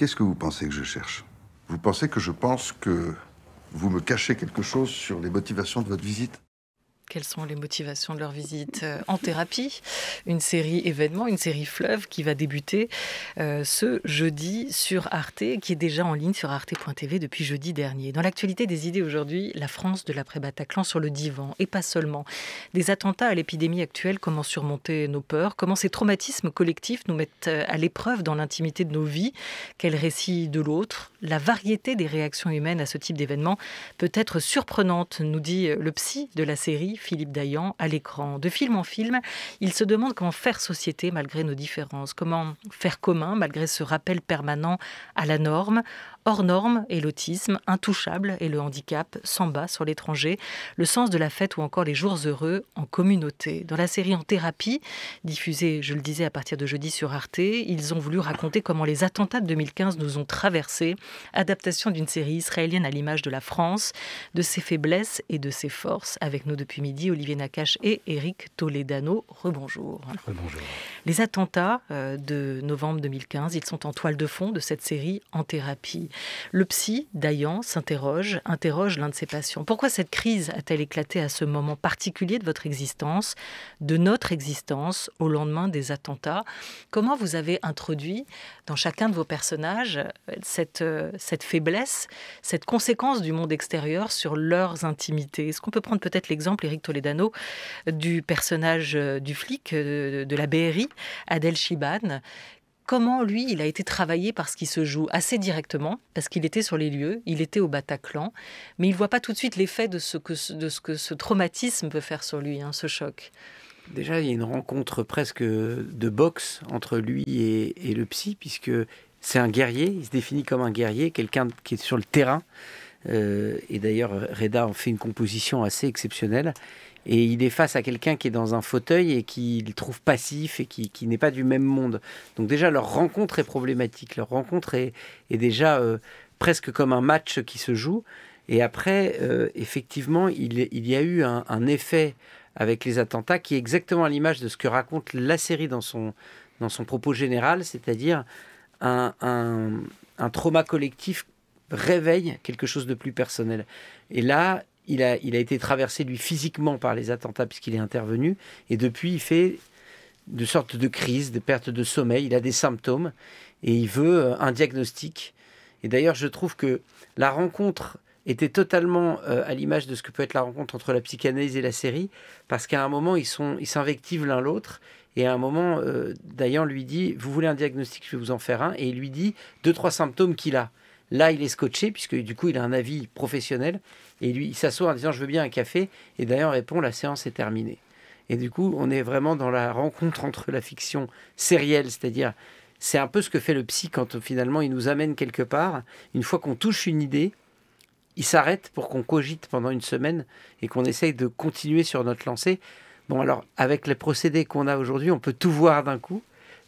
Qu'est-ce que vous pensez que je cherche Vous pensez que je pense que vous me cachez quelque chose sur les motivations de votre visite quelles sont les motivations de leur visite euh, en thérapie. Une série événement, une série fleuve qui va débuter euh, ce jeudi sur Arte, qui est déjà en ligne sur arte.tv depuis jeudi dernier. Dans l'actualité des idées aujourd'hui, la France de l'après-Bataclan sur le divan, et pas seulement. Des attentats à l'épidémie actuelle, comment surmonter nos peurs, comment ces traumatismes collectifs nous mettent euh, à l'épreuve dans l'intimité de nos vies, quel récit de l'autre, la variété des réactions humaines à ce type d'événement peut être surprenante, nous dit le psy de la série, Philippe Dayan, à l'écran. De film en film, il se demande comment faire société malgré nos différences, comment faire commun malgré ce rappel permanent à la norme, hors normes et l'autisme, intouchable et le handicap, bas sur l'étranger, le sens de la fête ou encore les jours heureux en communauté. Dans la série En thérapie, diffusée, je le disais, à partir de jeudi sur Arte, ils ont voulu raconter comment les attentats de 2015 nous ont traversés, adaptation d'une série israélienne à l'image de la France, de ses faiblesses et de ses forces. Avec nous depuis midi, Olivier Nakache et Eric Toledano. Rebonjour. Les attentats euh, de novembre 2015, ils sont en toile de fond de cette série En thérapie. Le psy, Dayan, s'interroge, interroge l'un de ses patients. Pourquoi cette crise a-t-elle éclaté à ce moment particulier de votre existence, de notre existence, au lendemain des attentats Comment vous avez introduit dans chacun de vos personnages euh, cette, euh, cette faiblesse, cette conséquence du monde extérieur sur leurs intimités Est-ce qu'on peut prendre peut-être l'exemple, Eric Toledano, du personnage euh, du flic de la BRI, Adèle Chibane, comment lui, il a été travaillé parce qu'il se joue assez directement, parce qu'il était sur les lieux, il était au Bataclan, mais il ne voit pas tout de suite l'effet de ce que de ce que ce traumatisme peut faire sur lui, hein, ce choc. Déjà, il y a une rencontre presque de boxe entre lui et le psy, puisque c'est un guerrier, il se définit comme un guerrier, quelqu'un qui est sur le terrain, euh, et d'ailleurs, Reda en fait une composition assez exceptionnelle. Et il est face à quelqu'un qui est dans un fauteuil et qui trouve passif et qui, n'est pas du même monde. Donc déjà, leur rencontre est problématique. Leur rencontre est, déjà euh, presque comme un match qui se joue. Et après, euh, effectivement, il, y a eu un, effet avec les attentats qui est exactement à l'image de ce que raconte la série dans son, dans son propos général, c'est-à-dire un, un trauma collectif réveille quelque chose de plus personnel. Et là, il a, il a été traversé, lui, physiquement par les attentats, puisqu'il est intervenu. Et depuis, il fait de sortes de crises, de pertes de sommeil. Il a des symptômes et il veut euh, un diagnostic. Et d'ailleurs, je trouve que la rencontre était totalement euh, à l'image de ce que peut être la rencontre entre la psychanalyse et la série, parce qu'à un moment, ils sont, ils s'invectivent l'un l'autre, et à un moment, euh, d'ailleurs, Dayan lui dit, vous voulez un diagnostic, je vais vous en faire un, et il lui dit deux, trois symptômes qu'il a. Là, il est scotché, puisque du coup, il a un avis professionnel. Et lui, il s'assoit en disant Je veux bien un café. Et d'ailleurs, répond La séance est terminée. Et du coup, on est vraiment dans la rencontre entre la fiction sérielle, c'est-à-dire. C'est un peu ce que fait le psy quand finalement il nous amène quelque part. Une fois qu'on touche une idée, il s'arrête pour qu'on cogite pendant une semaine et qu'on essaye de continuer sur notre lancée. Bon, alors, avec les procédés qu'on a aujourd'hui, on peut tout voir d'un coup.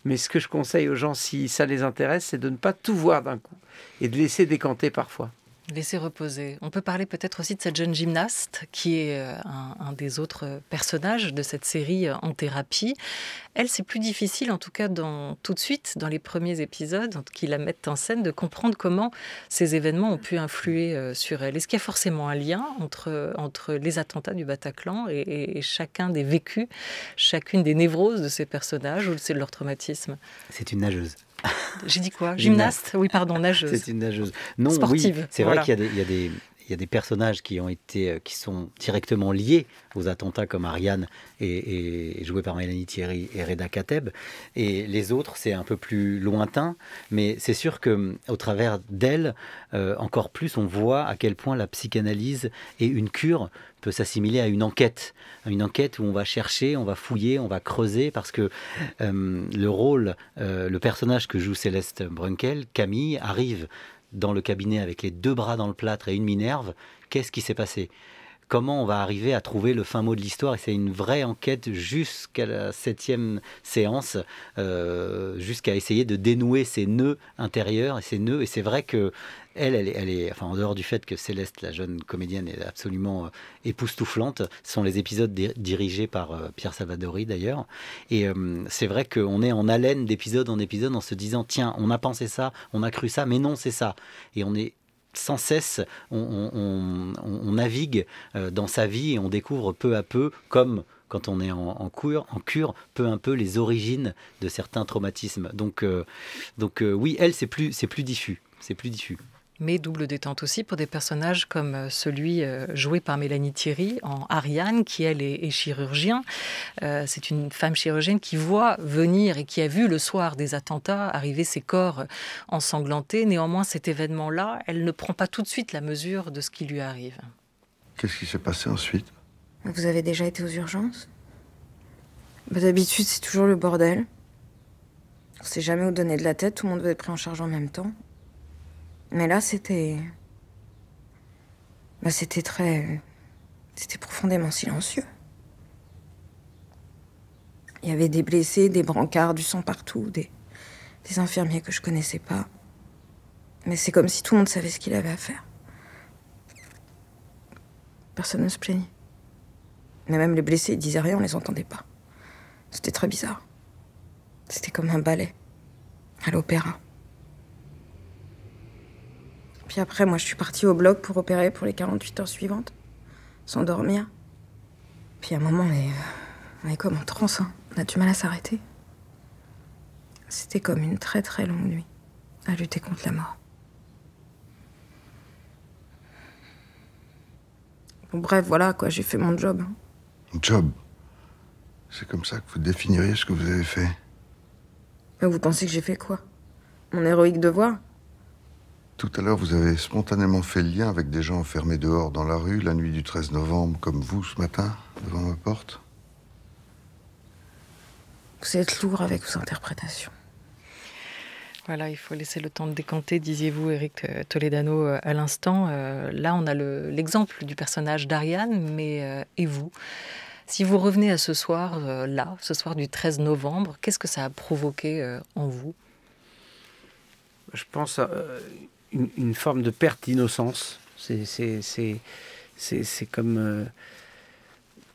Mais ce que je conseille aux gens, si ça les intéresse, c'est de ne pas tout voir d'un coup et de laisser décanter parfois. Laisser reposer. On peut parler peut-être aussi de cette jeune gymnaste qui est euh, un, des autres personnages de cette série euh, en thérapie. Elle, c'est plus difficile, en tout cas tout de suite, dans les premiers épisodes qui la mettent en scène, de comprendre comment ces événements ont pu influer euh, sur elle. Est-ce qu'il y a forcément un lien entre, les attentats du Bataclan et, chacun des vécus, chacune des névroses de ces personnages ou de leur traumatisme C'est une nageuse. J'ai dit quoi Gymnaste. Oui, pardon, nageuse. C'est une nageuse. Non, Sportive. C'est vrai qu'il y a des il y a des personnages qui ont été, euh, qui sont directement liés aux attentats, comme Ariane, et, joué par Mélanie Thierry et Reda Kateb. Et les autres, c'est un peu plus lointain, mais c'est sûr que au travers d'elle, euh, encore plus, on voit à quel point la psychanalyse et une cure peut s'assimiler à une enquête, à une enquête où on va chercher, on va fouiller, on va creuser, parce que euh, le rôle, le personnage que joue Céleste Brunkel, Camille, arrive dans le cabinet avec les deux bras dans le plâtre et une minerve, qu'est-ce qui s'est passé comment on va arriver à trouver le fin mot de l'histoire. Et c'est une vraie enquête jusqu'à la septième séance, euh, jusqu'à essayer de dénouer ces nœuds intérieurs et ces nœuds. Et c'est vrai que elle, elle est, enfin, en dehors du fait que Céleste, la jeune comédienne, est absolument euh, époustouflante, ce sont les épisodes dirigés par euh, Pierre Salvadori d'ailleurs. Et c'est vrai qu'on est en haleine d'épisode en épisode en se disant tiens, on a pensé ça, on a cru ça, mais non, c'est ça. Et on est sans cesse, on, navigue euh, dans sa vie et on découvre peu à peu, comme quand on est en, cure, cure, peu à peu les origines de certains traumatismes. Donc, euh, donc euh, oui, elle, c'est plus, c'est plus diffus, c'est plus diffus mais double détente aussi pour des personnages comme euh, celui euh, joué par Mélanie Thierry en Ariane, qui elle est, chirurgien. Euh, c'est une femme chirurgienne qui voit venir et qui a vu le soir des attentats arriver ses corps ensanglantés. Néanmoins, cet événement-là, elle ne prend pas tout de suite la mesure de ce qui lui arrive. Qu'est-ce qui s'est passé ensuite Vous avez déjà été aux urgences bah, D'habitude, c'est toujours le bordel. On ne sait jamais où donner de la tête, tout le monde doit être pris en charge en même temps. Mais là, c'était. Bah, c'était très. C'était profondément silencieux. Il y avait des blessés, des brancards, du sang partout, des, des infirmiers que je connaissais pas. Mais c'est comme si tout le monde savait ce qu'il avait à faire. Personne ne se plaignit. Mais même les blessés, ils disaient rien, on les entendait pas. C'était très bizarre. C'était comme un ballet à l'opéra. Puis après, moi, je suis partie au bloc pour opérer pour les 48 heures suivantes, sans dormir. Puis à un moment, on est, comme en transe, hein. on a du mal à s'arrêter. C'était comme une très très longue nuit à lutter contre la mort. Bon, bref, voilà quoi, j'ai fait mon job. Hein. Job C'est comme ça que vous définiriez ce que vous avez fait. Mais vous pensez que j'ai fait quoi Mon héroïque devoir tout à l'heure, vous avez spontanément fait le lien avec des gens enfermés dehors dans la rue la nuit du 13 novembre, comme vous ce matin, devant ma porte. Vous êtes lourd avec vos interprétations. Voilà, il faut laisser le temps de décanter, disiez-vous, Eric euh, Toledano, euh, à l'instant. Euh, là, on a l'exemple du personnage d'Ariane, mais et vous Si vous revenez à ce soir, là, ce soir du 13 novembre, qu'est-ce que ça a provoqué en vous Je pense à une, forme de perte d'innocence. C'est comme euh,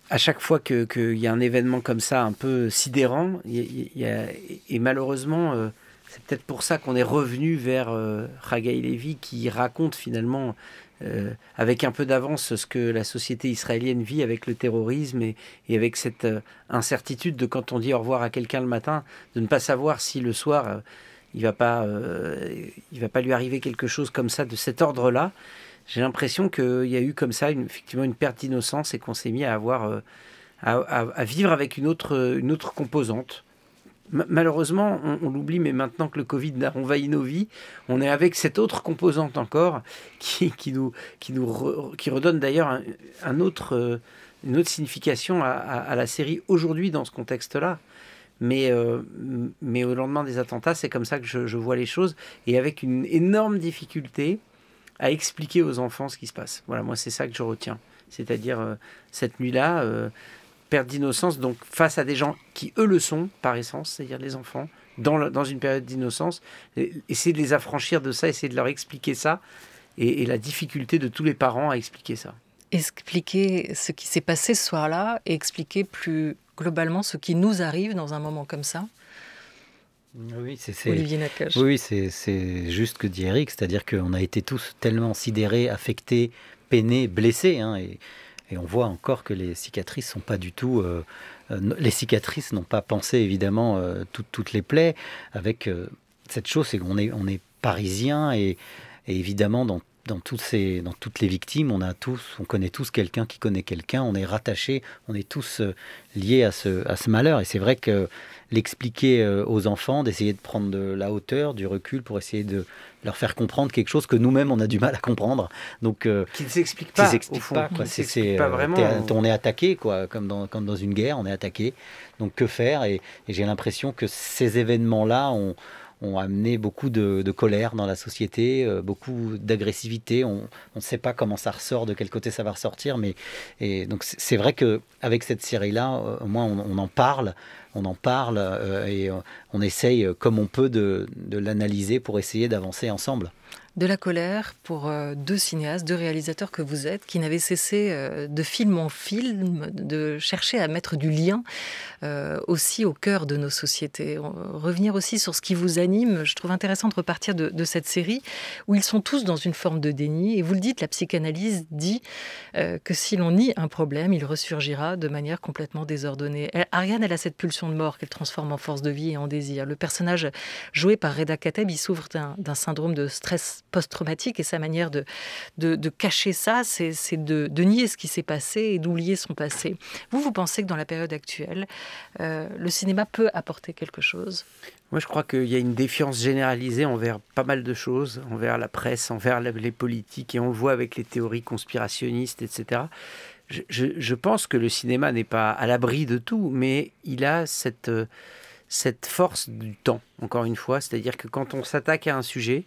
à chaque fois qu'il y a un événement comme ça, un peu sidérant, il a, et malheureusement, euh, c'est peut-être pour ça qu'on est revenu vers euh, Levi qui raconte finalement euh, avec un peu d'avance ce que la société israélienne vit avec le terrorisme et, et avec cette incertitude de quand on dit au revoir à quelqu'un le matin, de ne pas savoir si le soir il va pas, euh, va pas lui arriver quelque chose comme ça de cet ordre-là. J'ai l'impression qu'il y a eu comme ça effectivement une perte d'innocence et qu'on s'est mis à avoir, euh, à, vivre avec une autre, une autre composante. malheureusement, on, l'oublie, mais maintenant que le Covid a envahi nos vies, on est avec cette autre composante encore qui, nous, qui redonne d'ailleurs autre, euh, une autre signification à la série aujourd'hui dans ce contexte-là mais, euh, mais au lendemain des attentats, c'est comme ça que je, vois les choses, et avec une énorme difficulté à expliquer aux enfants ce qui se passe. Voilà, moi c'est ça que je retiens. C'est-à-dire, euh, cette nuit-là, euh, perte d'innocence, donc face à des gens qui, eux, le sont, par essence, c'est-à-dire les enfants, dans, dans une période d'innocence, essayer de les affranchir de ça, essayer de leur expliquer ça, et, et la difficulté de tous les parents à expliquer ça. Expliquer ce qui s'est passé ce soir-là et expliquer plus globalement ce qui nous arrive dans un moment comme ça. Oui, c'est oui, c'est juste que dit Eric, c'est-à-dire qu'on a été tous tellement sidérés, affectés, peinés, blessés, hein, et, on voit encore que les cicatrices sont pas du tout. Euh, euh, les cicatrices n'ont pas pensé évidemment euh, toutes les plaies. Avec cette chose, c'est qu'on est, on est parisien et, et évidemment dans dans, toutes ces, dans toutes les victimes, on a tous, on connaît tous quelqu'un qui connaît quelqu'un, on est rattaché on est tous euh, liés à ce, malheur. Et c'est vrai que l'expliquer euh, aux enfants, d'essayer de prendre de la hauteur, du recul, pour essayer de leur faire comprendre quelque chose que nous-mêmes on a du mal à comprendre. Donc euh, qui pas, au fond. C'est, euh, vraiment. on est attaqué, quoi, comme dans, une guerre, on est attaqué. Donc que faire et j'ai l'impression que ces événements-là ont ont amené beaucoup de, colère dans la société, euh, beaucoup d'agressivité. On ne sait pas comment ça ressort, de quel côté ça va ressortir. Mais et donc c'est vrai que avec cette série-là, euh, au moins on, en parle, on en parle euh, et on essaye comme on peut de l'analyser pour essayer d'avancer ensemble de la colère pour euh, deux cinéastes, deux réalisateurs que vous êtes, qui n'avaient cessé euh, de film en film de chercher à mettre du lien euh, aussi au cœur de nos sociétés. Revenir aussi sur ce qui vous anime, je trouve intéressant de repartir de, cette série où ils sont tous dans une forme de déni. Et vous le dites, la psychanalyse dit que si l'on nie un problème, il ressurgira de manière complètement désordonnée. Ariane, elle a cette pulsion de mort qu'elle transforme en force de vie et en désir. Le personnage joué par Reda Kateb, il souffre d'un syndrome de stress post-traumatique et sa manière de, de, cacher ça, c'est de, de, nier ce qui s'est passé et d'oublier son passé. Vous, vous pensez que dans la période actuelle, euh, le cinéma peut apporter quelque chose Moi, je crois qu'il y a une défiance généralisée envers pas mal de choses, envers la presse, envers les politiques, et on le voit avec les théories conspirationnistes, etc. Je, je pense que le cinéma n'est pas à l'abri de tout, mais il a cette, euh, cette force du temps, encore une fois, c'est-à-dire que quand on s'attaque à un sujet,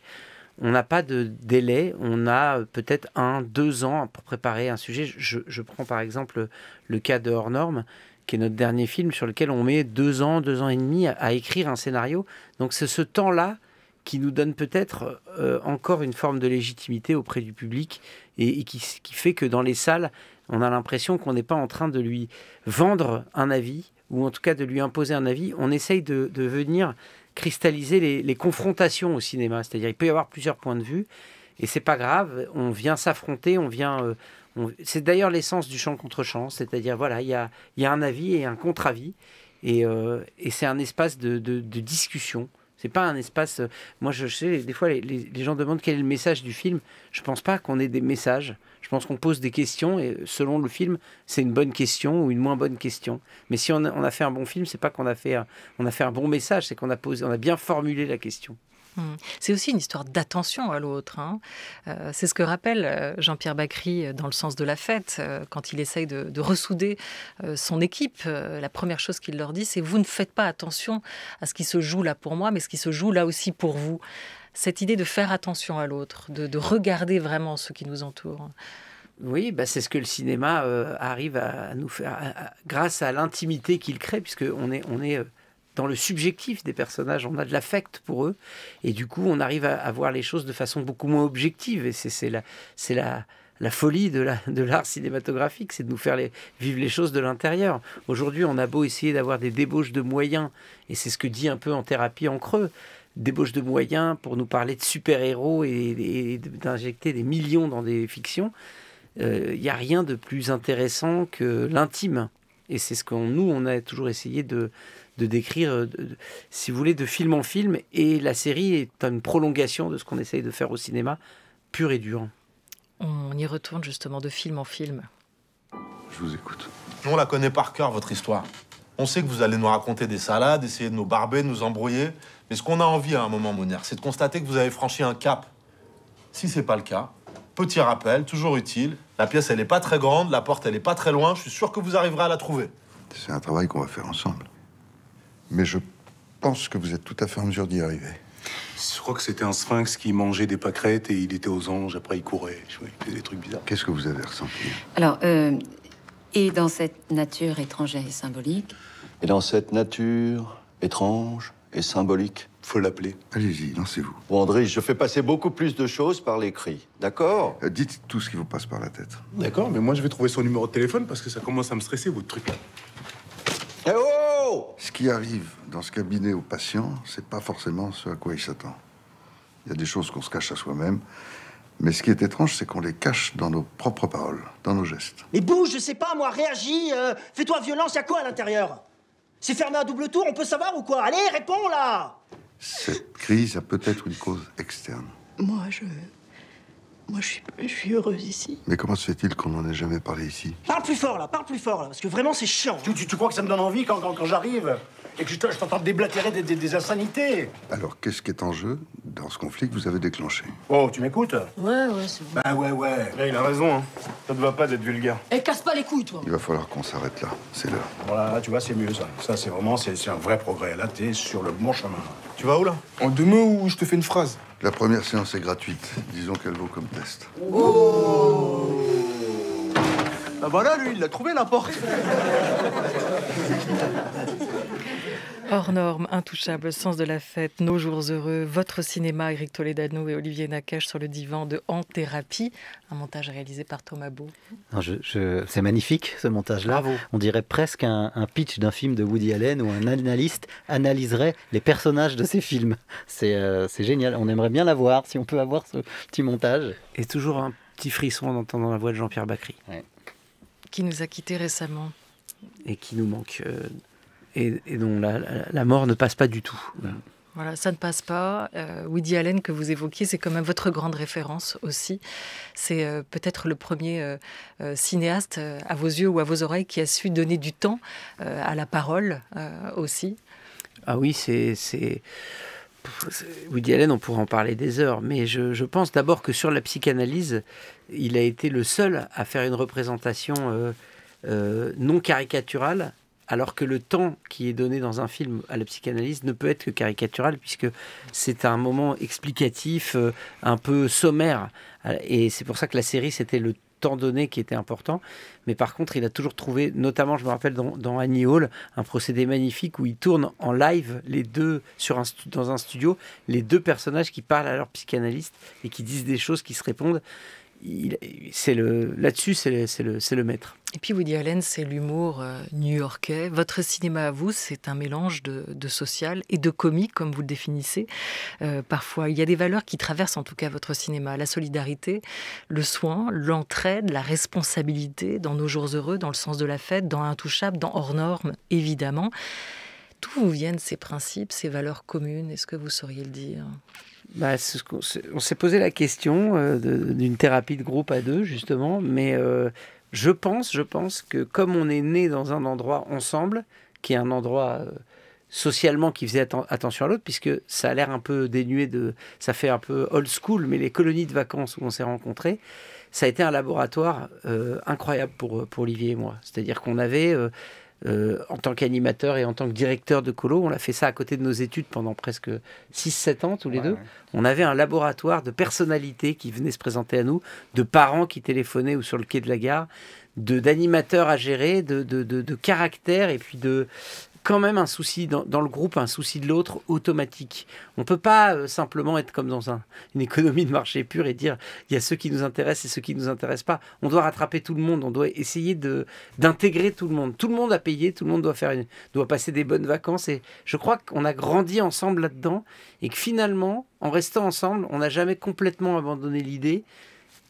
on n'a pas de délai, on a euh, peut-être un, deux ans pour préparer un sujet. Je, prends par exemple le cas de Hors Norme, qui est notre dernier film sur lequel on met deux ans, deux ans et demi à, écrire un scénario. Donc c'est ce temps-là qui nous donne peut-être euh, encore une forme de légitimité auprès du public et, qui, fait que dans les salles, on a l'impression qu'on n'est pas en train de lui vendre un avis ou en tout cas de lui imposer un avis. On essaye de, de venir cristalliser les, confrontations au cinéma. C'est-à-dire, il peut y avoir plusieurs points de vue, et c'est pas grave. On vient s'affronter, on vient. Euh, c'est d'ailleurs l'essence du champ contre champ. C'est-à-dire, voilà, il y a, y a, un avis et un contre-avis, et, euh, c'est un espace de, de discussion c'est pas un espace. Euh, moi, je sais, des fois, les, gens demandent quel est le message du film. Je pense pas qu'on ait des messages. Je pense qu'on pose des questions et euh, selon le film, c'est une bonne question ou une moins bonne question. Mais si on a, fait un bon film, c'est pas qu'on a fait, un, on a fait un bon message, c'est qu'on a posé, on a bien formulé la question. Hmm. C'est aussi une histoire d'attention à l'autre. Hein. Euh, c'est ce que rappelle euh, Jean-Pierre Bacry euh, dans le sens de la fête, quand il essaye de, ressouder son équipe. la première chose qu'il leur dit, c'est vous ne faites pas attention à ce qui se joue là pour moi, mais ce qui se joue là aussi pour vous. Cette idée de faire attention à l'autre, de, regarder vraiment ce qui nous entoure. Oui, bah c'est ce que le cinéma arrive à, nous faire grâce à l'intimité qu'il crée, puisque on est dans le subjectif des personnages, on a de l'affect pour eux, et du coup, on arrive à, voir les choses de façon beaucoup moins objective. Et c'est la, la, folie de, l'art cinématographique, c'est de nous faire vivre les choses de l'intérieur. Aujourd'hui, on a beau essayer d'avoir des débauches de moyens, et c'est ce que dit un peu en thérapie en creux, débauches de moyens pour nous parler de super-héros et, d'injecter des millions dans des fictions. Euh, il n'y a rien de plus intéressant que l'intime. Et c'est ce qu'on nous, on a toujours essayé de, de décrire, euh, si vous voulez, de film en film. Et la série est une prolongation de ce qu'on essaye de faire au cinéma, pur et dur. On y retourne justement de film en film. Je vous écoute. On la connaît par cœur, votre histoire. On sait que vous allez nous raconter des salades, essayer de nous barber, nous embrouiller. Mais ce qu'on a envie à un moment, Monière, c'est de constater que vous avez franchi un cap. Si c'est pas le cas, Petit rappel, toujours utile. La pièce, elle n'est pas très grande, la porte, elle n'est pas très loin. Je suis sûr que vous arriverez à la trouver. C'est un travail qu'on va faire ensemble. Mais je pense que vous êtes tout à fait en mesure d'y arriver. Je crois que c'était un sphinx qui mangeait des pâquerettes et il était aux anges. Après, il courait. des trucs bizarres. Qu'est-ce que vous avez ressenti Alors, euh, et dans cette nature étrangère et symbolique Et dans cette nature étrange et symbolique, faut l'appeler. Allez-y, lancez-vous. Bon, André, je fais passer beaucoup plus de choses par l'écrit, d'accord euh, Dites tout ce qui vous passe par la tête. D'accord, mais moi je vais trouver son numéro de téléphone parce que ça commence à me stresser, votre truc. Eh oh Ce qui arrive dans ce cabinet aux patients, c'est pas forcément ce à quoi ils s'attendent. Il y a des choses qu'on se cache à soi-même, mais ce qui est étrange, c'est qu'on les cache dans nos propres paroles, dans nos gestes. Mais bouge, je sais pas, moi, réagis, euh, fais-toi violence, y a quoi à l'intérieur C'est fermé à double tour, on peut savoir ou quoi Allez, réponds là cette crise a peut-être une cause externe. Moi, je moi, je suis, heureuse ici. Mais comment se fait-il qu'on n'en ait jamais parlé ici Parle plus fort, là, parle plus fort, là, parce que vraiment, c'est chiant. Hein. Tu, tu, tu, crois que ça me donne envie quand, quand, quand j'arrive et que je t'entends déblatérer des, des, insanités Alors, qu'est-ce qui est en jeu dans ce conflit que vous avez déclenché Oh, tu m'écoutes Ouais, ouais, c'est bon. Bah ouais, ouais. Eh, il a raison, hein. Ça ne va pas d'être vulgaire. Et eh, casse pas les couilles, toi Il va falloir qu'on s'arrête là. C'est l'heure. Voilà, tu vois, c'est mieux, ça. Ça, c'est vraiment, c'est un vrai progrès. Là, t'es sur le bon chemin. Tu vas où, là En deux mots ou je te fais une phrase la première séance est gratuite. Disons qu'elle vaut comme test. Oh voilà, ah, bah lui, il a trouvé la porte. Hors norme, intouchable, sens de la fête, nos jours heureux, votre cinéma, Eric Toledano et Olivier Nakache sur le divan de En Thérapie, un montage réalisé par Thomas Beau. c'est magnifique ce montage-là. On dirait presque un, pitch d'un film de Woody Allen où un analyste analyserait les personnages de ces films. C'est euh, génial. On aimerait bien l'avoir si on peut avoir ce petit montage. Et toujours un petit frisson en entendant la voix de Jean-Pierre Bacry. Qui nous a quittés récemment. Et qui nous manque. Euh, et, dont la, mort ne passe pas du tout. Voilà. ça ne passe pas. Euh, Woody Allen que vous évoquiez, c'est quand même votre grande référence aussi. C'est euh, peut-être le premier euh, cinéaste à vos yeux ou à vos oreilles qui a su donner du temps à la parole aussi. Ah oui, c'est... Woody Allen, on pourrait en parler des heures, mais je pense d'abord que sur la psychanalyse, il a été le seul à faire une représentation non caricaturale alors que le temps qui est donné dans un film à la psychanalyse ne peut être que caricatural, puisque c'est un moment explicatif, euh, un peu sommaire. Euh, et c'est pour ça que la série, c'était le temps donné qui était important. Mais par contre, il a toujours trouvé, notamment, je me rappelle dans, Annie Hall, un procédé magnifique où il tourne en live les deux sur dans un studio les deux personnages qui parlent à leur psychanalyste et qui disent des choses qui se répondent c'est le là-dessus c'est le, le, maître. Et puis Woody Allen, c'est l'humour euh, new-yorkais. Votre cinéma à vous, c'est un mélange de, de, social et de comique, comme vous le définissez. Euh, parfois, il y a des valeurs qui traversent en tout cas votre cinéma la solidarité, le soin, l'entraide, la responsabilité dans nos jours heureux, dans le sens de la fête, dans intouchable, dans hors norme, évidemment. D'où viennent ces principes, ces valeurs communes Est-ce que vous sauriez le dire bah, on s'est posé la question euh, d'une thérapie de groupe à deux, justement, mais euh, je pense, je pense que comme on est né dans un endroit ensemble, qui est un endroit euh, socialement qui faisait attention à l'autre, puisque ça a l'air un peu dénué de... Ça fait un peu old school, mais les colonies de vacances où on s'est rencontrés, ça a été un laboratoire incroyable pour, pour Olivier et moi. C'est-à-dire qu'on avait euh, en tant qu'animateur et en tant que directeur de colo. On a fait ça à côté de nos études pendant presque 6-7 ans tous les deux. On avait un laboratoire de personnalités qui venaient se présenter à nous, de parents qui téléphonaient ou sur le quai de la gare, d'animateurs à gérer, de, de, de, de caractères et puis de, quand même un souci dans, le groupe, un souci de l'autre automatique. On ne peut pas euh, simplement être comme dans une économie de marché pure et dire il y a ceux qui nous intéressent et ceux qui ne nous intéressent pas. On doit rattraper tout le monde, on doit essayer d'intégrer tout le monde. Tout le monde a payé, tout le monde doit, faire une, doit passer des bonnes vacances. Et je crois qu'on a grandi ensemble là-dedans et que finalement, en restant ensemble, on n'a jamais complètement abandonné l'idée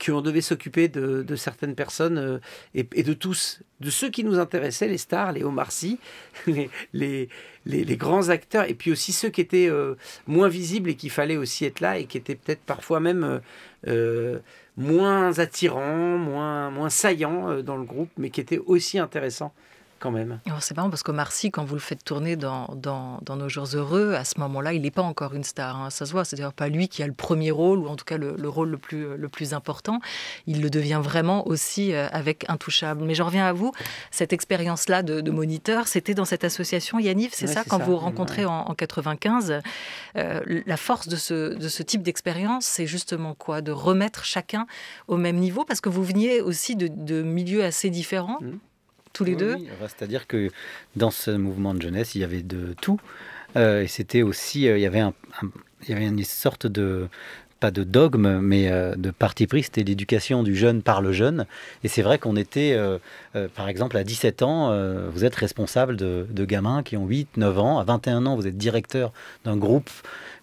qu'on devait s'occuper de, certaines personnes euh, et, de tous, de ceux qui nous intéressaient, les stars, les Omar les, grands acteurs, et puis aussi ceux qui étaient euh, moins visibles et qu'il fallait aussi être là et qui étaient peut-être parfois même euh, moins attirants, moins, moins saillants dans le groupe, mais qui étaient aussi intéressants même. C'est marrant parce que Marcy, quand vous le faites tourner dans, Nos Jours Heureux, à ce moment-là, il n'est pas encore une star. Hein, ça se voit. C'est d'ailleurs pas lui qui a le premier rôle, ou en tout cas le, rôle le plus, important. Il le devient vraiment aussi euh, avec Intouchable. Mais j'en reviens à vous. Cette expérience-là de, moniteur, c'était dans cette association, Yaniv, c'est ça Quand vous rencontrez en, en, 95, euh, la force de ce, type d'expérience, c'est justement quoi De remettre chacun au même niveau Parce que vous veniez aussi de, milieux assez différents. Mmh tous les deux. C'est-à-dire que dans ce mouvement de jeunesse, il y avait de tout. Euh, et c'était aussi, euh, il, y avait une sorte de, pas de dogme, mais euh, de parti pris, c'était l'éducation du jeune par le jeune. Et c'est vrai qu'on était, par exemple, à 17 ans, vous êtes responsable de, de, gamins qui ont 8, 9 ans. À 21 ans, vous êtes directeur d'un groupe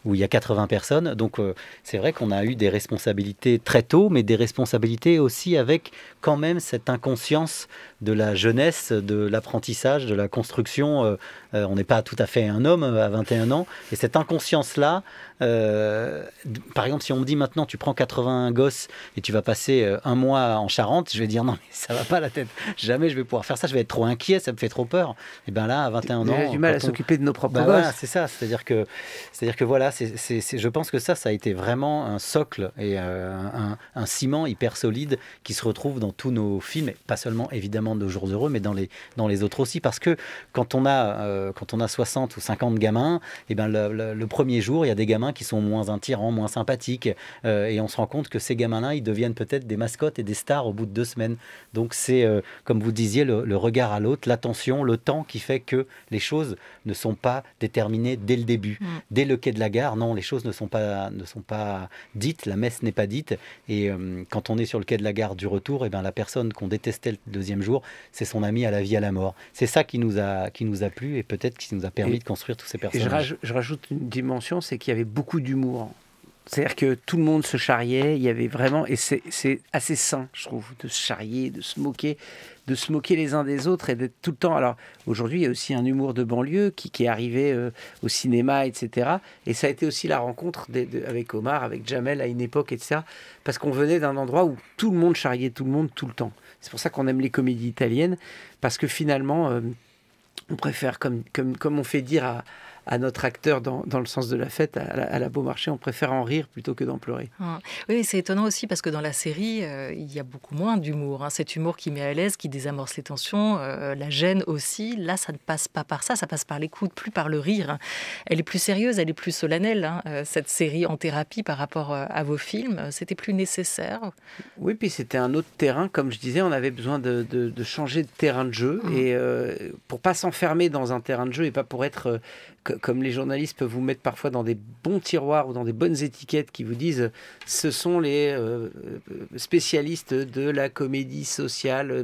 où il y a 80 personnes. Donc c'est vrai qu'on a eu des responsabilités très tôt, mais des responsabilités aussi avec quand même cette inconscience de la jeunesse, de l'apprentissage, de la construction. Euh, euh, on n'est pas tout à fait un homme euh, à 21 ans. Et cette inconscience-là, par exemple, si on me dit maintenant tu prends 81 gosses et tu vas passer un mois en Charente, je vais dire non, mais ça va pas la tête. Jamais je vais pouvoir faire ça. Je vais être trop inquiet, ça me fait trop peur. Et bien là, à 21 ans. On a du mal à s'occuper de nos propres ben gosses. Voilà, c'est ça. C'est-à-dire que, c'est-à-dire que voilà, c'est, je pense que ça, ça a été vraiment un socle et un, un ciment hyper solide qui se retrouve dans tous nos films, pas seulement évidemment nos Jours Heureux, mais dans les, dans les autres aussi, parce que quand on a, euh, quand on a 60 ou 50 gamins, et eh ben le, premier jour, il y a des gamins qui sont moins intirants, moins sympathiques, euh, et on se rend compte que ces gamins-là, ils deviennent peut-être des mascottes et des stars au bout de deux semaines. Donc c'est, euh, comme vous disiez, le, regard à l'autre, l'attention, le temps qui fait que les choses ne sont pas déterminées dès le début. Mm. Dès le quai de la gare, non, les choses ne sont pas, ne sont pas dites, la messe n'est pas dite, et quand on est sur le quai de la gare du retour, et eh ben ben, la personne qu'on détestait le deuxième jour, c'est son ami à la vie à la mort. C'est ça qui nous a qui nous a plu et peut-être qui nous a permis de construire tous ces personnages. je, rajoute, je rajoute une dimension, c'est qu'il y avait beaucoup d'humour c'est-à-dire que tout le monde se charriait, il y avait vraiment, et c'est assez sain, je trouve, de se charrier, de se moquer, de se moquer les uns des autres et d'être tout le temps. Alors aujourd'hui, il y a aussi un humour de banlieue qui, est arrivé euh, au cinéma, etc. Et ça a été aussi la rencontre avec Omar, avec Jamel à une époque, etc. Parce qu'on venait d'un endroit où tout le monde charriait tout le monde tout le temps. C'est pour ça qu'on aime les comédies italiennes, parce que finalement, euh, on préfère, comme, comme, comme on fait dire à, à notre acteur dans, le sens de la fête, à la, Beaumarchais, on préfère en rire plutôt que d'en pleurer. Ah. Oui, c'est étonnant aussi parce que dans la série, euh, il y a beaucoup moins d'humour. Hein. Cet humour qui met à l'aise, qui désamorce les tensions, euh, la gêne aussi. Là, ça ne passe pas par ça, ça passe par l'écoute, plus par le rire. Hein. Elle est plus sérieuse, elle est plus solennelle, hein, euh, cette série en thérapie par rapport à vos films. C'était plus nécessaire. Oui, puis c'était un autre terrain. Comme je disais, on avait besoin de, changer de terrain de jeu. Mmh. Et pour pas s'enfermer dans un terrain de jeu et pas pour être comme les journalistes peuvent vous mettre parfois dans des bons tiroirs ou dans des bonnes étiquettes qui vous disent ce sont les euh, euh, spécialistes de la comédie sociale. Euh,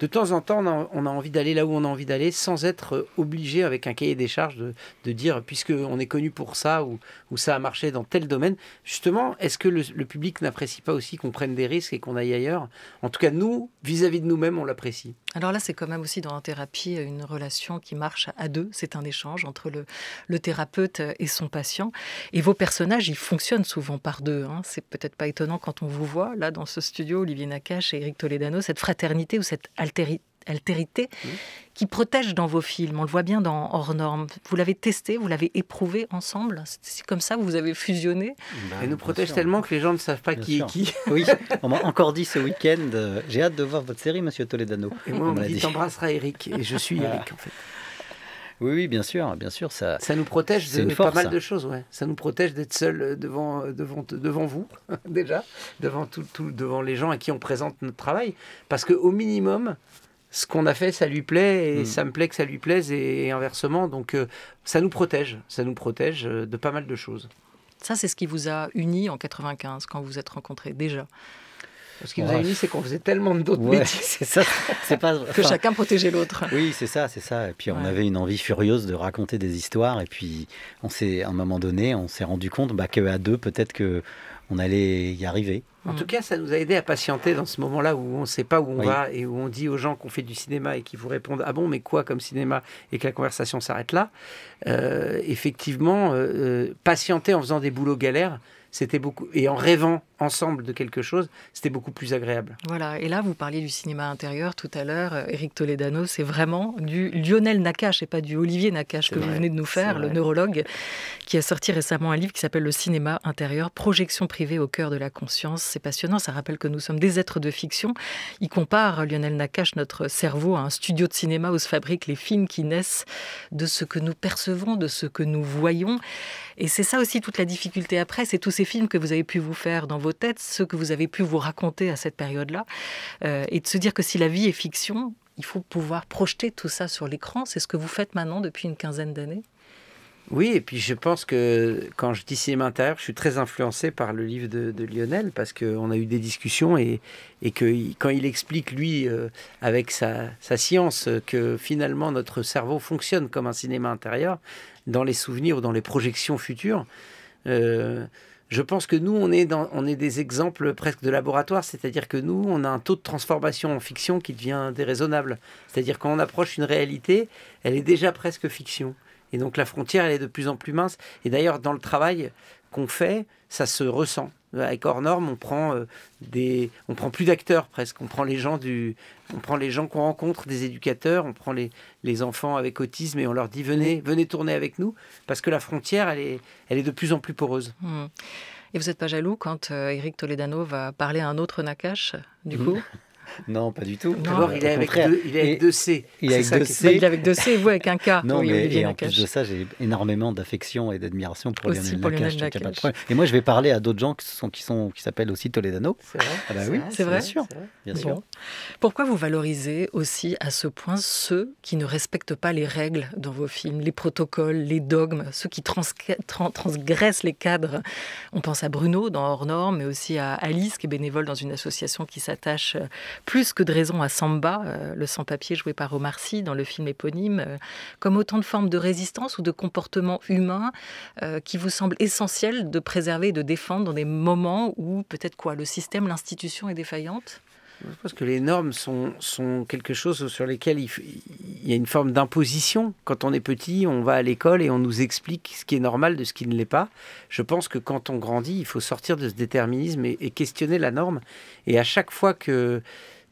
de temps en temps, on a, envie d'aller là où on a envie d'aller sans être obligé avec un cahier des charges de, dire dire on est connu pour ça ou, ça a marché dans tel domaine. Justement, est-ce que le, public n'apprécie pas aussi qu'on prenne des risques et qu'on aille ailleurs En tout cas, nous, vis à -vis de nous-mêmes, on l'apprécie. Alors là, c'est quand même aussi dans la thérapie euh, une relation qui marche à deux. C'est un échange entre le, thérapeute euh, et son patient. Et vos personnages, ils fonctionnent souvent par deux. Hein. C'est peut-être pas étonnant quand on vous voit là dans ce studio, Olivier Nakache et Eric Toledano, cette fraternité ou cette altérité altérité qui protège dans vos films. On le voit bien dans Hors Normes. Vous l'avez testé, vous l'avez éprouvé ensemble. C'est comme ça que vous avez fusionné. et ben, Elle nous protège tellement que les gens ne savent pas qui est qui. Oui, on m'a encore dit ce week-end euh, j'ai hâte de voir votre série, monsieur Toledano. Et moi, on, m'a dit dit t'embrasseras Eric. Et je suis Eric, en fait. Oui, oui, bien sûr, bien sûr, ça. Ça nous protège de pas mal de choses, ouais. Ça nous protège d'être seul euh, devant, euh, devant, devant vous déjà, devant tout, tout, devant les gens à qui on présente notre travail, parce que au minimum, ce qu'on a fait, ça lui plaît, et hmm. ça me plaît que ça lui plaise, et, inversement. Donc euh, ça nous protège, ça nous protège euh, de pas mal de choses. Ça, c'est ce qui vous a uni en 95, quand vous vous êtes rencontrés déjà. Ce qui nous a unis, c'est qu'on faisait tellement d'autres métiers. C'est ça. que chacun protégeait l'autre. Oui, c'est ça, c'est ça. Et puis on avait une envie furieuse de raconter des histoires. Et puis on s'est, à un moment donné, on s'est rendu compte bah, qu'à deux, peut-être que on allait y arriver. En tout cas, ça nous a aidé à patienter dans ce moment-là où on ne sait pas où on va et où on dit aux gens qu'on fait du cinéma et qu'ils vous répondent Ah bon, mais quoi comme cinéma Et que la conversation s'arrête là. Euh, effectivement, euh, euh, patienter en faisant des boulots galères, c'était beaucoup. Et en rêvant ensemble de quelque chose, c'était beaucoup plus agréable. Voilà, et là vous parliez du cinéma intérieur tout à l'heure, euh, Eric Toledano, c'est vraiment du Lionel Nakache et pas du Olivier Nakache que vous venez de nous faire, le neurologue, qui a sorti récemment un livre qui s'appelle Le cinéma intérieur, projection privée au cœur de la conscience. C'est passionnant, ça rappelle que nous sommes des êtres de fiction. Il compare, Lionel Nakache, notre cerveau à un studio de cinéma où se fabriquent les films qui naissent de ce que nous percevons, de ce que nous voyons. Et c'est ça aussi toute la difficulté après, c'est tous ces films que vous avez pu vous faire dans vos peut-être ce que vous avez pu vous raconter à cette période-là, euh, et de se dire que si la vie est fiction, il faut pouvoir projeter tout ça sur l'écran. C'est ce que vous faites maintenant depuis une quinzaine d'années. Oui, et puis je pense que quand je dis cinéma intérieur, je suis très influencé par le livre de, Lionel parce qu'on a eu des discussions et, que quand il explique, lui, euh, avec sa, science, que finalement notre cerveau fonctionne comme un cinéma intérieur dans les souvenirs ou dans les projections futures. Euh, je pense que nous, on est, des exemples presque de laboratoire, c'est-à-dire que nous, on a un taux de transformation en fiction qui devient déraisonnable. C'est-à-dire quand on approche une réalité, elle est déjà presque fiction. Et donc la frontière, elle est de plus en plus mince. Et d'ailleurs, dans le travail qu'on fait, ça se ressent. Avec hors on prend euh, des, on prend plus d'acteurs presque. On prend les gens du, on prend les gens qu'on rencontre, des éducateurs, on prend les, enfants avec autisme et on leur dit venez, venez tourner avec nous parce que la frontière, elle est, elle est de plus en plus poreuse. Hmm. Et vous n'êtes pas jaloux quand euh, Eric Toledano va parler à un autre Nakash, du coup Non, pas du tout. il, est avec deux, C. Il est, avec deux C. il est avec vous avec un K. Non, mais, en plus de ça, j'ai énormément d'affection et d'admiration pour Lionel de et moi, je vais parler à d'autres gens qui sont qui s'appellent aussi Toledano. C'est vrai. Ah bah oui, c'est vrai. Bien sûr. Pourquoi vous valorisez aussi à ce point ceux qui ne respectent pas les règles dans vos films, les protocoles, les dogmes, ceux qui transgressent les cadres On pense à Bruno dans Hors Normes, mais aussi à Alice qui est bénévole dans une association qui s'attache euh, plus que de raison à Samba, euh, le sans-papier joué par Omar Sy dans le film éponyme, euh, comme autant de formes de résistance ou de comportement humain euh, qui vous semblent essentiel de préserver et de défendre dans des moments où peut-être quoi, le système, l'institution est défaillante je pense que les normes sont, quelque chose sur lesquels il, y a une forme d'imposition. Quand on est petit, on va à l'école et on nous explique ce qui est normal de ce qui ne l'est pas. Je pense que quand on grandit, il faut sortir de ce déterminisme et, questionner la norme. Et à chaque fois que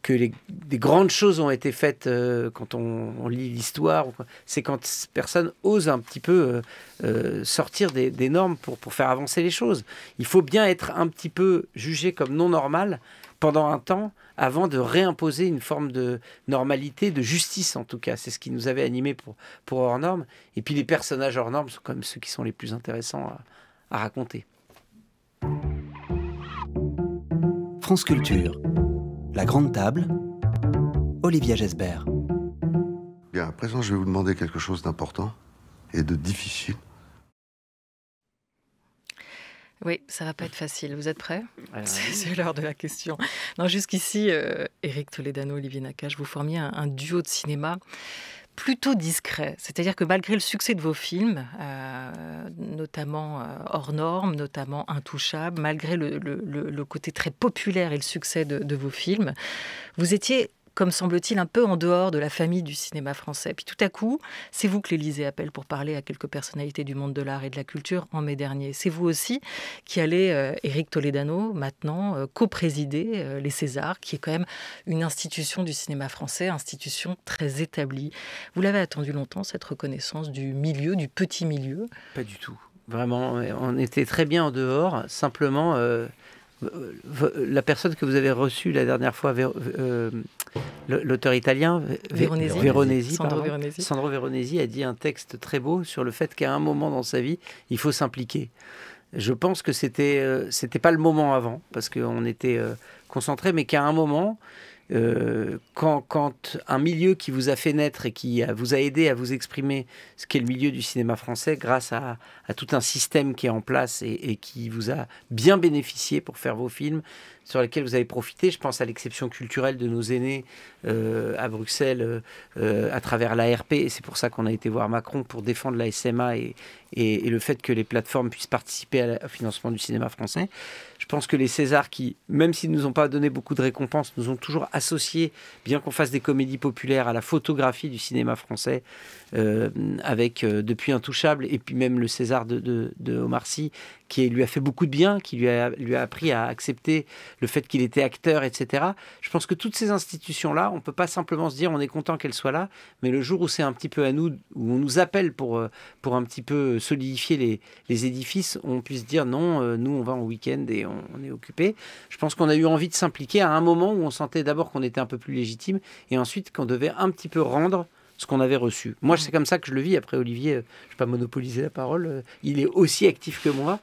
que les, des grandes choses ont été faites euh, quand on, lit l'histoire, c'est quand personne ose un petit peu euh, euh, sortir des, normes pour, pour, faire avancer les choses. Il faut bien être un petit peu jugé comme non normal pendant un temps avant de réimposer une forme de normalité, de justice en tout cas. C'est ce qui nous avait animés pour, pour Hors Normes. Et puis les personnages hors normes sont quand même ceux qui sont les plus intéressants à, raconter. France Culture, La Grande Table, Olivia Gesbert. à présent, je vais vous demander quelque chose d'important et de difficile. Oui, ça va pas être facile. Vous êtes prêts ah, C'est l'heure de la question. Non, jusqu'ici, Eric euh, Toledano, Olivier Nakache, vous formiez un, duo de cinéma plutôt discret. C'est-à-dire que malgré le succès de vos films, euh, notamment euh, hors normes, notamment intouchables, malgré le, côté très populaire et le succès de, vos films, vous étiez comme semble-t-il, un peu en dehors de la famille du cinéma français. Puis tout à coup, c'est vous que l'Élysée appelle pour parler à quelques personnalités du monde de l'art et de la culture en mai dernier. C'est vous aussi qui allez, eric euh, Éric Toledano, maintenant, euh, coprésider co-présider euh, les Césars, qui est quand même une institution du cinéma français, institution très établie. Vous l'avez attendu longtemps, cette reconnaissance du milieu, du petit milieu Pas du tout. Vraiment, on était très bien en dehors. Simplement, la personne que vous avez reçue la dernière fois, euh, l'auteur italien, Véronési, Sandro, a dit un texte très beau sur le fait qu'à un moment dans sa vie, il faut s'impliquer. Je pense que c'était euh, c'était pas le moment avant parce qu'on était euh, concentré, mais qu'à un moment, euh, quand, un milieu qui vous a fait naître et qui vous a aidé à vous exprimer, ce qu'est le milieu du cinéma français, grâce à, tout un système qui est en place et, qui vous a bien bénéficié pour faire vos films, sur lesquels vous avez profité, je pense à l'exception culturelle de nos aînés euh, à Bruxelles euh, à travers l'ARP, et c'est pour ça qu'on a été voir Macron pour défendre la SMA et, le fait que les plateformes puissent participer au financement du cinéma français. Je pense que les Césars, qui, même s'ils ne nous ont pas donné beaucoup de récompenses, nous ont toujours associer, bien qu'on fasse des comédies populaires, à la photographie du cinéma français, euh, avec euh, Depuis Intouchable, et puis même le César de, de, de, Omar Sy, qui lui a fait beaucoup de bien, qui lui a, lui a appris à accepter le fait qu'il était acteur, etc. Je pense que toutes ces institutions-là, on ne peut pas simplement se dire on est content qu'elles soient là, mais le jour où c'est un petit peu à nous, où on nous appelle pour, euh, pour un petit peu solidifier les, les édifices, on puisse dire non, nous on va en week-end et on est occupé. Je pense qu'on a eu envie de s'impliquer à un moment où on sentait d'abord qu'on était un peu plus légitime, et ensuite qu'on devait un petit peu rendre ce qu'on avait reçu. Moi, c'est comme ça que je le vis. Après, Olivier, euh, je ne vais pas monopoliser la parole, euh, il est aussi actif que moi.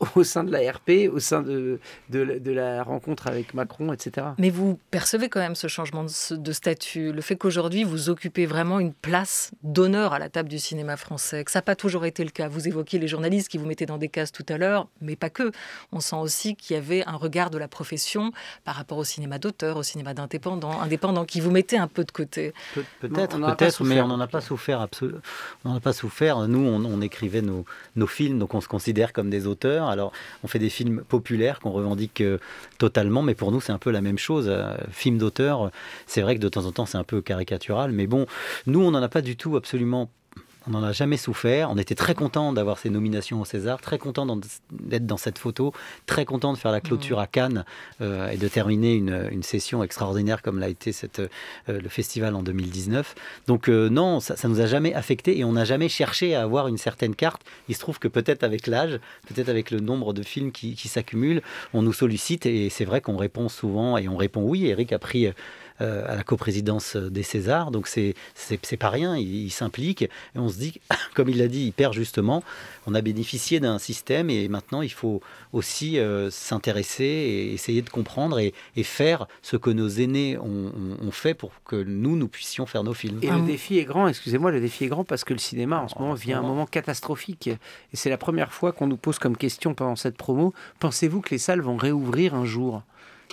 au sein de la RP, au sein de, de, la rencontre avec Macron, etc. Mais vous percevez quand même ce changement de, statut, le fait qu'aujourd'hui vous occupez vraiment une place d'honneur à la table du cinéma français, que ça n'a pas toujours été le cas. Vous évoquiez les journalistes qui vous mettaient dans des cases tout à l'heure, mais pas que. On sent aussi qu'il y avait un regard de la profession par rapport au cinéma d'auteur, au cinéma d'indépendant, indépendant, qui vous mettait un peu de côté. peut-être, peut-être, mais on n'en a pas souffert. Absolument. On n'en a pas souffert. Nous, on, on écrivait nos, nos films, donc on se considère comme des auteurs. Alors, on fait des films populaires qu'on revendique euh, totalement, mais pour nous, c'est un peu la même chose. Euh, film d'auteur, c'est vrai que de temps en temps, c'est un peu caricatural, mais bon, nous, on n'en a pas du tout absolument on n'en a jamais souffert. On était très content d'avoir ces nominations au César, très content d'être dans cette photo, très content de faire la clôture mmh. à Cannes euh, et de terminer une, session extraordinaire comme l'a été euh, le festival en 2019. Donc euh, non, ça, ne nous a jamais affecté et on n'a jamais cherché à avoir une certaine carte. Il se trouve que peut-être avec l'âge, peut-être avec le nombre de films qui s'accumulent, on nous sollicite et c'est vrai qu'on répond souvent et on répond oui. Eric a pris euh, à la coprésidence des Césars. Donc c'est pas rien, il, s'implique. Et on se dit, comme il l'a dit il perd justement, on a bénéficié d'un système et maintenant il faut aussi euh, s'intéresser et essayer de comprendre et, faire ce que nos aînés ont, fait pour que nous, nous puissions faire nos films. Et le ah défi est grand, excusez-moi, le défi est grand parce que le cinéma en ah, ce moment vit un moment catastrophique. Et c'est la première fois qu'on nous pose comme question pendant cette promo, pensez-vous que les salles vont réouvrir un jour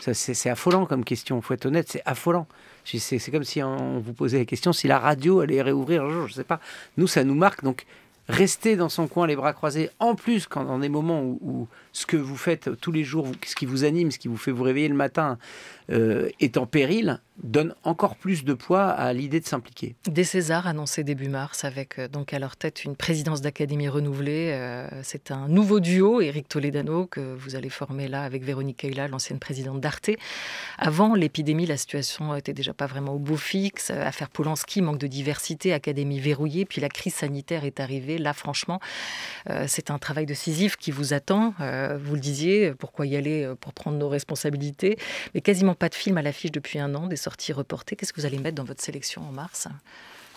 c'est affolant comme question, faut être honnête, c'est affolant. C'est comme si on vous posait la question si la radio allait réouvrir un jour, je ne sais pas. Nous, ça nous marque, donc rester dans son coin les bras croisés, en plus quand dans des moments où ce que vous faites tous les jours, ce qui vous anime, ce qui vous fait vous réveiller le matin, euh, est en péril, donne encore plus de poids à l'idée de s'impliquer. Des Césars annoncés début mars avec euh, donc à leur tête une présidence d'académie renouvelée. Euh, c'est un nouveau duo, Éric Toledano, que vous allez former là avec Véronique Keila, l'ancienne présidente d'Arte. Avant l'épidémie, la situation était déjà pas vraiment au beau fixe. Affaire Polanski, manque de diversité, académie verrouillée, puis la crise sanitaire est arrivée. Là, franchement, c'est un travail de Sisyphe qui vous attend. Euh, vous le disiez, pourquoi y aller euh, pour prendre nos responsabilités Mais quasiment pas de films à l'affiche depuis un an, des sorties reportées. Qu'est-ce que vous allez mettre dans votre sélection en mars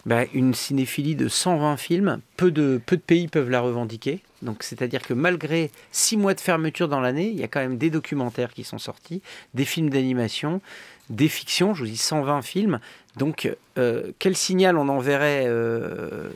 ben, une cinéphilie de 120 films, peu de, peu de pays peuvent la revendiquer. Donc, c'est-à-dire que malgré six mois de fermeture dans l'année, il y a quand même des documentaires qui sont sortis, des films d'animation, des fictions, je vous dis 120 films. Donc, euh, quel signal on enverrait euh,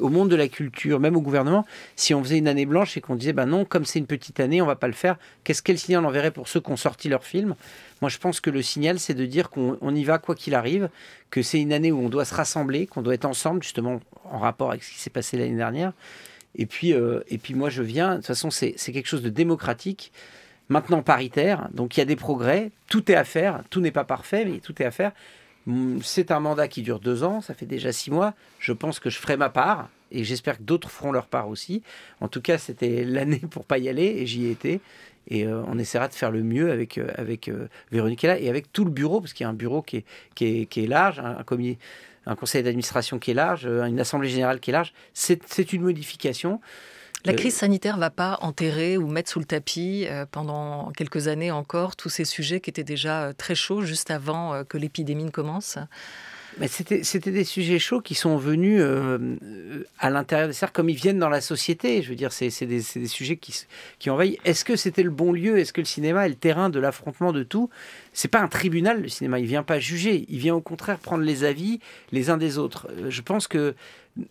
au monde de la culture, même au gouvernement, si on faisait une année blanche et qu'on disait, ben non, comme c'est une petite année, on va pas le faire. Qu'est-ce quel signal on enverrait pour ceux qui ont sorti leurs films Moi, je pense que le signal, c'est de dire qu'on y va quoi qu'il arrive, que c'est une année où on doit se rassembler, qu'on doit être ensemble, justement, en rapport avec ce qui s'est passé l'année dernière. Et puis, euh, et puis moi, je viens. De toute façon, c'est quelque chose de démocratique maintenant paritaire. Donc il y a des progrès, tout est à faire, tout n'est pas parfait, mais tout est à faire. Mm, c'est un mandat qui dure deux ans, ça fait déjà six mois. Je pense que je ferai ma part et j'espère que d'autres feront leur part aussi. En tout cas, c'était l'année pour pas y aller et j'y ai été. Et euh, on essaiera de faire le mieux avec, euh, avec euh, Véronique et avec tout le bureau, parce qu'il y a un bureau qui est, qui est, qui est large, un, un conseil d'administration qui est large, une assemblée générale qui est large. C'est une modification. La euh, crise sanitaire ne va pas enterrer ou mettre sous le tapis euh, pendant quelques années encore tous ces sujets qui étaient déjà euh, très chauds juste avant que l'épidémie ne commence bah, c'était des sujets chauds qui sont venus à l'intérieur des cercles, comme ils viennent dans la société. Je veux dire, c'est des, sujets qui, qui envahissent. Est-ce que c'était le bon lieu Est-ce que le cinéma est le terrain de l'affrontement de tout C'est pas un tribunal, le cinéma. Il vient pas juger. Il vient au contraire prendre les avis les uns des autres. Je pense que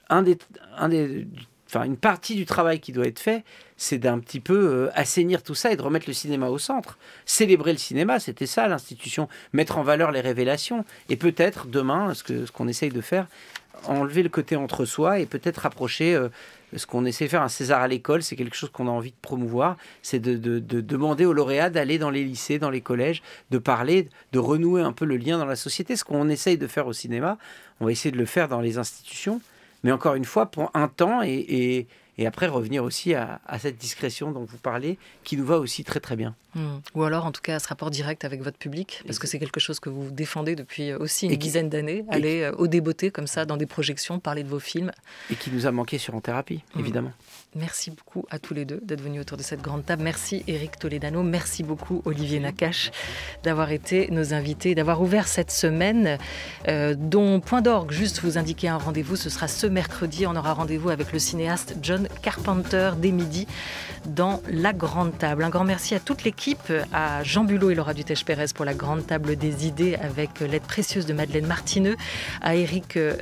un des, un des enfin une partie du travail qui doit être fait, c'est d'un petit peu euh, assainir tout ça et de remettre le cinéma au centre. Célébrer le cinéma, c'était ça l'institution, mettre en valeur les révélations et peut-être demain, ce qu'on essaye de faire, enlever le côté entre soi et peut-être rapprocher euh, ce qu'on essaie de faire un César à l'école, c'est quelque chose qu'on a envie de promouvoir, c'est de, de, demander aux lauréats d'aller dans les lycées, dans les collèges, de parler, de renouer un peu le lien dans la société, ce qu'on essaye de faire au cinéma, on va essayer de le faire dans les institutions mais encore une fois, pour un temps et, et et après revenir aussi à, cette discrétion dont vous parlez, qui nous va aussi très très bien. Hmm. Ou alors en tout cas à ce rapport direct avec votre public, parce que c'est quelque chose que vous défendez depuis euh, aussi une dizaine d'années, aller euh, au débeauté comme ça dans des projections, parler de vos films. Et qui nous a manqué sur En Thérapie, hmm. évidemment. Merci beaucoup à tous les deux d'être venus autour de cette grande table. Merci Eric Toledano, merci beaucoup Olivier Nakache d'avoir été nos invités, d'avoir ouvert cette semaine euh, dont point d'orgue, juste vous indiquer un rendez-vous, ce sera ce mercredi, on aura rendez-vous avec le cinéaste John Carpenter dès midi dans La Grande Table. Un grand merci à toute l'équipe, à Jean Bulot et Laura Dutèche-Pérez pour La Grande Table des idées avec l'aide précieuse de Madeleine Martineux, à Eric, euh,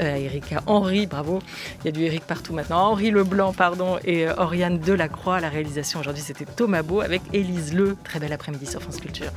à Henri, bravo, il y a du Eric partout maintenant, Henri Leblanc, pardon, et euh, Oriane Delacroix à la réalisation. Aujourd'hui, c'était Thomas Beau avec Élise Le. Très bel après-midi sur France Culture.